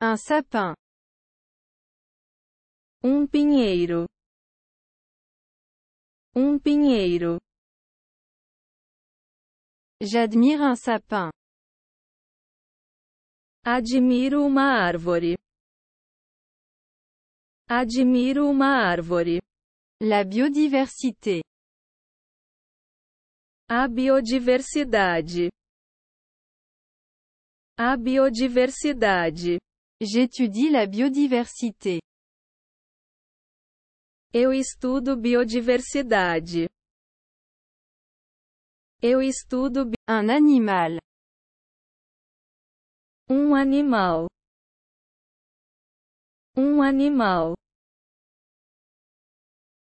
Un sapin. Um pinheiro. Um pinheiro. J'admire un sapin. Admiro uma árvore. Admiro uma árvore. La biodiversité. A biodiversidade. A biodiversidade. J'étudie la biodiversité. Eu estudo biodiversidade. Eu estudo bi un animal. Um animal. Um animal.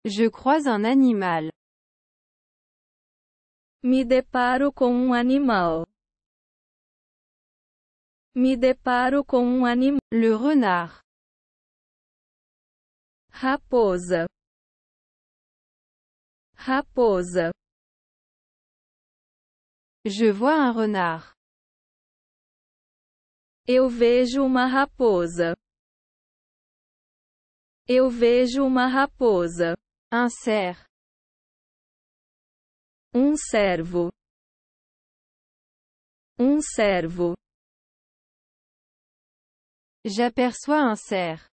Je croise un animal. Me deparo com um animal. Me deparo com um animal. Le renard. Raposa. Raposa. Je vois un renard. Eu vejo uma raposa. Eu vejo uma raposa. Un cerf. Um servo. Um servo. J'aperçois un cerf.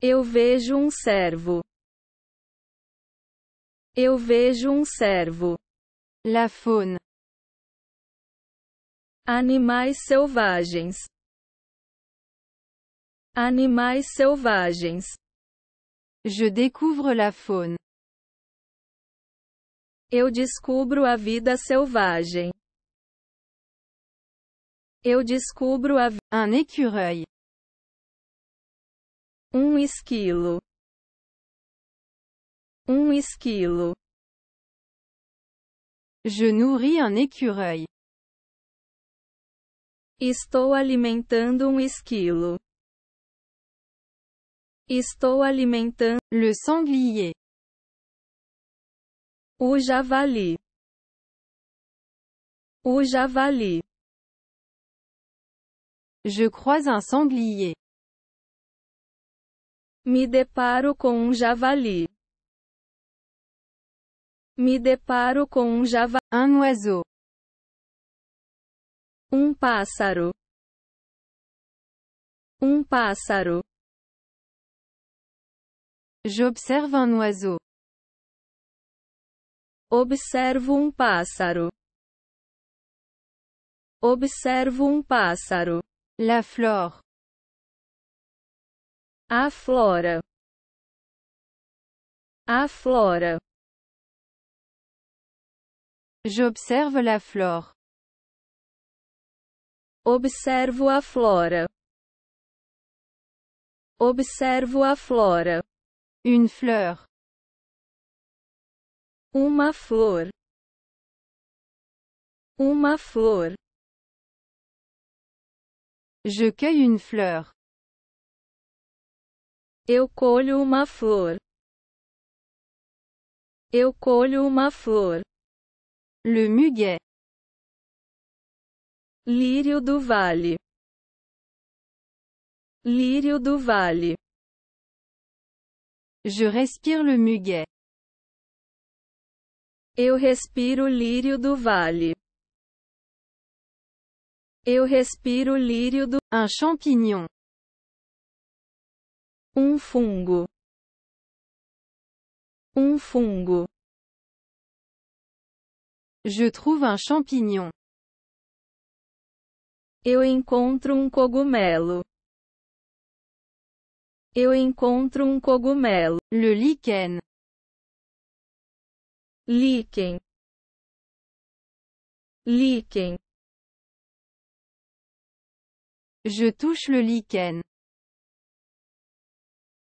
Eu vejo um servo. Eu vejo um servo. La faune. Animais selvagens. Animais selvagens. Je découvre la faune. Eu descubro a vida selvagem. Eu descubro a ah, un écureuil. Um esquilo. Um esquilo. Je nourris un écureuil. Estou alimentando um esquilo. Estou alimentando le sanglier. O javali. O javali. Je croise un sanglier. Me deparo com um javali. Me deparo com um javali. Un oiseau. Um pássaro. Um pássaro. J'observe un oiseau. Observo um pássaro. Observo um pássaro. La flore. A flora. A flora. J'observe la flore. Observo a flora. Observo a flora. Une fleur. Uma flor. Uma flor. Je cueille une fleur. Eu colho uma flor. Eu colho uma flor. Le muguet. Lírio do vale. Lírio do vale. Je respire le muguet. Eu respiro o lírio do vale. Eu respiro lírio do um champignon. Um fungo. Um fungo. Je trouve un champignon. Eu encontro um cogumelo. Eu encontro um cogumelo. Le lichen. Lichen. Lichen. Je touche le lichen.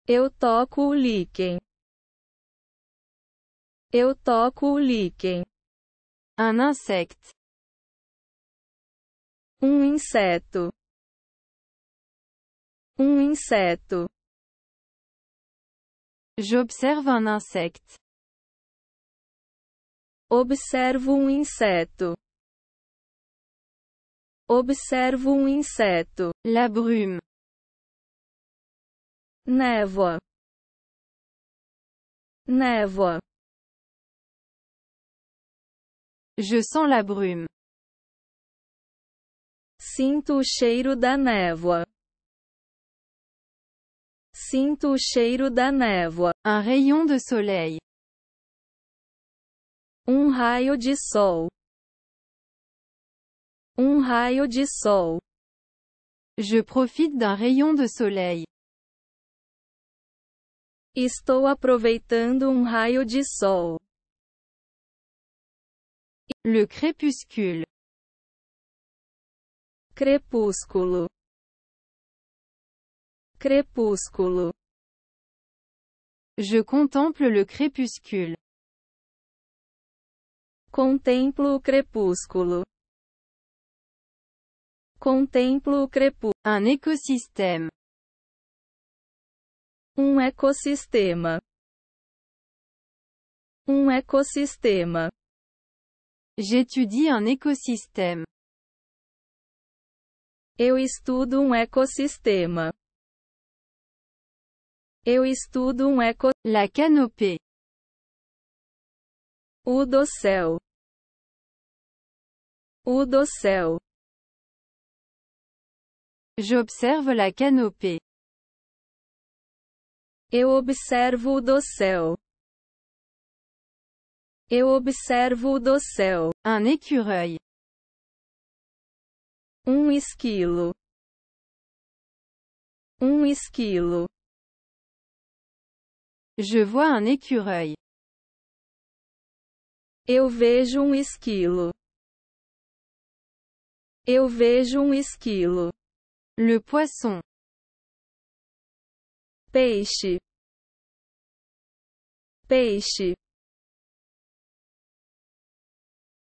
Eu toco o líquen. Eu toco o líquen. Un insecte. Um inseto. Um inseto. J'observe un insecte. Observo um inseto. Observo um inseto. La brume. Névoa. Névoa. Je sens la brume. Sinto o cheiro da névoa. Sinto o cheiro da névoa. Un rayon de soleil. Um raio de sol. Um raio de sol. Je profite d'un rayon de soleil. Estou aproveitando um raio de sol. Le crépuscule. Crepúsculo. Crepúsculo. Je contemple le crépuscule. Contemplo o crepúsculo contemplo o crepúsculo. Um ecossistema. Um ecossistema. Um ecossistema. J'étudie un écosystème. Eu estudo um ecossistema. Eu estudo um eco. La canopée. O do céu. O do céu. J'observe la canopée. Eu observo o dossel. Eu observo o dossel. Un écureuil. Um esquilo. Um esquilo. Je vois un écureuil. Eu vejo um esquilo. Eu vejo um esquilo. Le poisson. Peixe. Peixe.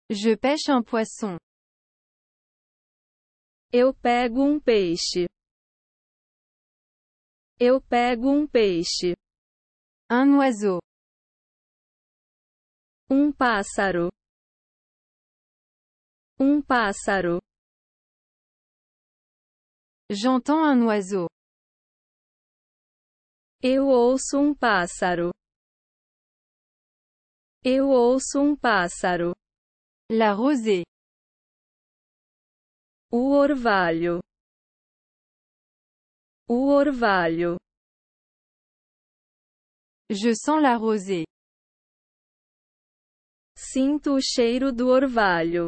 Je pêche un poisson. Eu pego um peixe. Eu pego um peixe. Un oiseau. Um pássaro. Um pássaro. J'entends un oiseau. Eu ouço um pássaro. Eu ouço um pássaro. La rosée. O orvalho. O orvalho. Je sens la rosée. Sinto o cheiro do orvalho.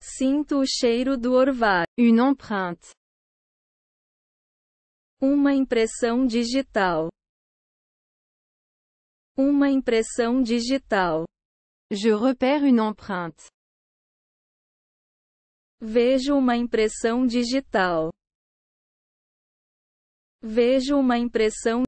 Sinto o cheiro do orvalho. Une empreinte. Uma impressão digital. Uma impressão digital. Je repère une empreinte. Vejo uma impressão digital. Vejo uma impressão